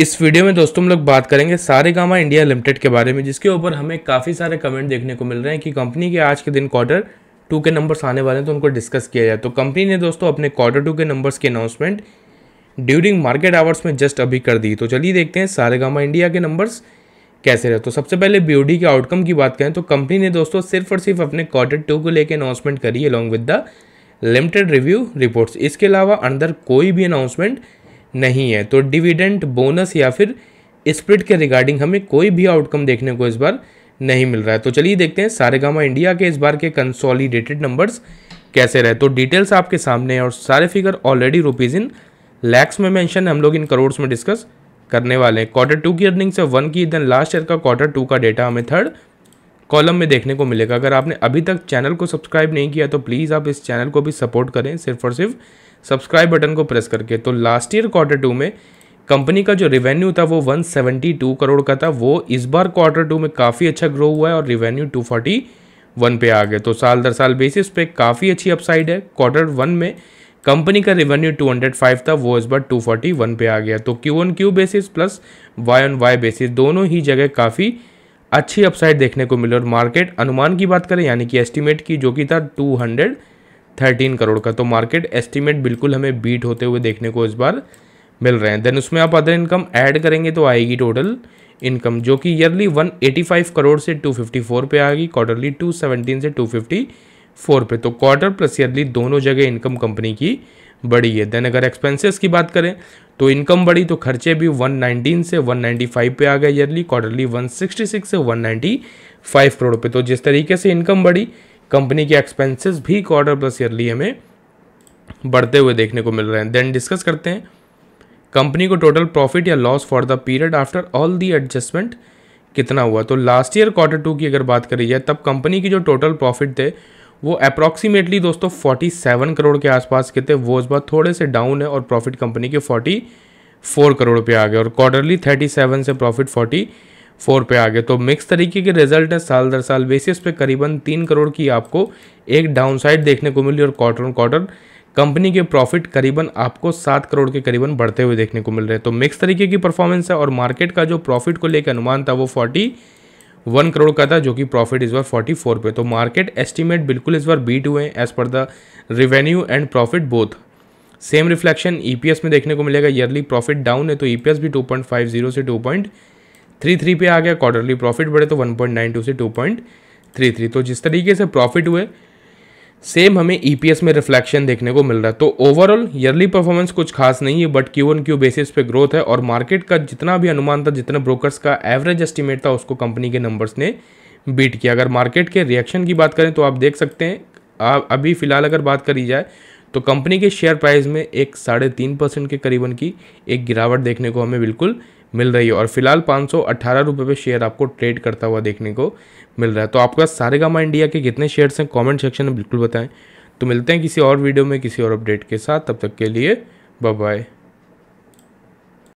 इस वीडियो में दोस्तों हम लोग बात करेंगे सारे गामा इंडिया लिमिटेड के बारे में जिसके ऊपर हमें काफ़ी सारे कमेंट देखने को मिल रहे हैं कि कंपनी के आज के दिन क्वार्टर टू के नंबर्स आने वाले हैं तो उनको डिस्कस किया जाए तो कंपनी ने दोस्तों अपने क्वार्टर टू के नंबर्स की अनाउंसमेंट ड्यूरिंग मार्केट आवर्स में जस्ट अभी कर दी तो चलिए देखते हैं सारे इंडिया के नंबर्स कैसे रहे तो सबसे पहले बी के आउटकम की बात करें तो कंपनी ने दोस्तों सिर्फ और सिर्फ अपने क्वार्टर टू को लेकर अनाउंसमेंट करी along with the limited review reports इसके अलावा अंदर कोई भी अनाउंसमेंट नहीं है तो डिविडेंट बोनस या फिर स्प्रिट के रिगार्डिंग हमें कोई भी आउटकम देखने को इस बार नहीं मिल रहा है तो चलिए देखते हैं सारेगामा इंडिया के इस बार के कंसोलिडेटेड नंबर्स कैसे रहे तो डिटेल्स आपके सामने हैं और सारे figure already rupees in lakhs में मेंशन हम लोग इन करोड़ में डिस्कस करने वाले हैं क्वार्टर टू की अर्निंग से वन की देन लास्ट ईयर का क्वार्टर टू का डेटा हमें थर्ड कॉलम में देखने को मिलेगा अगर आपने अभी तक चैनल को सब्सक्राइब नहीं किया तो प्लीज़ आप इस चैनल को भी सपोर्ट करें सिर्फ और सिर्फ सब्सक्राइब बटन को प्रेस करके तो लास्ट ईयर क्वार्टर टू में कंपनी का जो रेवेन्यू था वो 172 करोड़ का था वो इस बार क्वार्टर टू में काफ़ी अच्छा ग्रो हुआ है और रेवेन्यू टू पे आ गए तो साल दर साल बेसिस पे काफ़ी अच्छी अपसाइड है क्वार्टर वन में कंपनी का रेवेन्यू 205 था वो इस बार 241 पे आ गया तो Q on Q basis plus Y on Y basis दोनों ही जगह काफ़ी अच्छी अपसाइड देखने को मिली और मार्केट अनुमान की बात करें यानी कि एस्टिमेट की जो कि था टू हंड्रेड थर्टीन करोड़ का तो मार्केट एस्टीमेट बिल्कुल हमें बीट होते हुए देखने को इस बार मिल रहे हैं देन उसमें आप अदर इनकम ऐड करेंगे तो आएगी टोटल इनकम जो कि ईयरली 185 करोड़ से 254 पे आएगी क्वार्टरली 217 से 254 पे तो क्वार्टर प्लस ईयरली दोनों जगह इनकम कंपनी की बढ़ी है देन अगर एक्सपेंसेस की बात करें तो इनकम बढ़ी तो खर्चे भी 119 से 195 पे आ गए ईयरली क्वार्टरली 166 से 195 करोड़ पे तो जिस तरीके से इनकम बढ़ी कंपनी के एक्सपेंसेस भी क्वार्टर प्लस ईयरली हमें बढ़ते हुए देखने को मिल रहे हैं देन डिस्कस करते हैं कंपनी को टोटल प्रॉफिट या loss for the period after all the adjustment कितना हुआ तो लास्ट ईयर क्वार्टर टू की अगर बात करी जाए तब कंपनी की जो टोटल प्रॉफिट थे वो अप्रॉक्सीमेटली दोस्तों 47 करोड़ के आसपास के थे वो उस बार थोड़े से डाउन है और प्रॉफिट कंपनी के 44 करोड़ पे आ गए और क्वार्टरली 37 से प्रॉफिट 44 पे आ गए तो मिक्स तरीके के रिजल्ट है साल दर साल बेसिस पे करीबन तीन करोड़ की आपको एक साइड देखने को मिली और क्वार्टर ऑन क्वार्टर कंपनी के प्रॉफिट करीबन आपको सात करोड़ के करीबन बढ़ते हुए देखने को मिल रहे हैं तो मिक्स तरीके की परफॉर्मेंस है और मार्केट का जो प्रॉफिट को लेकर अनुमान था वो फोर्टी वन करोड़ का था जो कि प्रॉफिट इस बार फोर्टी फोर पे तो मार्केट एस्टिमेट बिल्कुल इस बार बीट हुए हैं as per the revenue and profit both same reflection EPS में देखने को मिलेगा ईयरली प्रॉफिट डाउन है तो ईपीएस e भी टू से थ्री पे आ गया क्वार्टरली प्रॉफिट बढ़े तो टू से थ्री तो जिस तरीके से प्रॉफिट हुए सेम हमें ईपीएस e में रिफ्लेक्शन देखने को मिल रहा है तो ओवरऑल ईयरली परफॉर्मेंस कुछ खास नहीं है but Q on Q basis पे ग्रोथ है और मार्केट का जितना भी अनुमान था जितने ब्रोकर्स का एवरेज एस्टिमेट था उसको कंपनी के नंबर्स ने बीट किया अगर मार्केट के रिएक्शन की बात करें तो आप देख सकते हैं आ, अभी फ़िलहाल अगर बात करी जाए तो कंपनी के शेयर प्राइस में एक साढ़े तीन परसेंट के करीबन की एक गिरावट देखने को हमें बिल्कुल मिल रही है और फिलहाल पाँच सौ अट्ठारह रुपये पे शेयर आपको ट्रेड करता हुआ देखने को मिल रहा है तो आपका सारेगामा इंडिया के कितने शेयर्स हैं कमेंट सेक्शन में बिल्कुल बताएं तो मिलते हैं किसी और वीडियो में किसी और अपडेट के साथ तब तक के लिए बाय